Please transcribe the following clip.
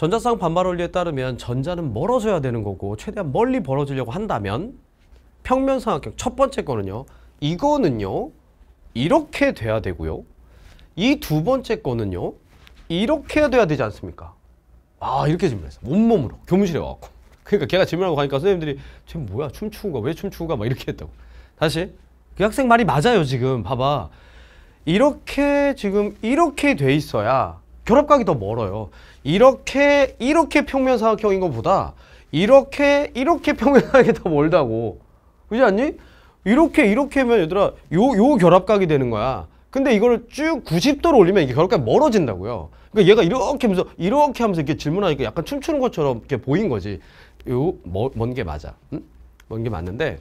전자상 반발 원리에 따르면 전자는 멀어져야 되는 거고 최대한 멀리 벌어지려고 한다면 평면 삼각형 첫 번째 거는요. 이거는요. 이렇게 돼야 되고요. 이 두 번째 거는요. 이렇게 돼야 되지 않습니까? 아 이렇게 질문했어. 온몸으로 교무실에 와갖고. 그러니까 걔가 질문하고 가니까 선생님들이 쟤 뭐야 춤추는 거야 왜 춤추는 거야 막 이렇게 했다고. 다시 그 학생 말이 맞아요 지금 봐봐. 이렇게 지금 이렇게 돼 있어야 결합각이 더 멀어요. 이렇게 이렇게 평면 사각형인 것보다 이렇게 이렇게 평면 사각이 더 멀다고. 그지 않니? 이렇게 이렇게 하면 얘들아 요 요 결합각이 되는 거야. 근데 이걸 쭉 90도로 올리면 이게 결합각이 멀어진다고요. 그러니까 얘가 이렇게 하면서 이렇게 하면서 이렇게 질문하니까 약간 춤추는 것처럼 이렇게 보인 거지. 요 먼게 뭐, 맞아. 응? 먼게 맞는데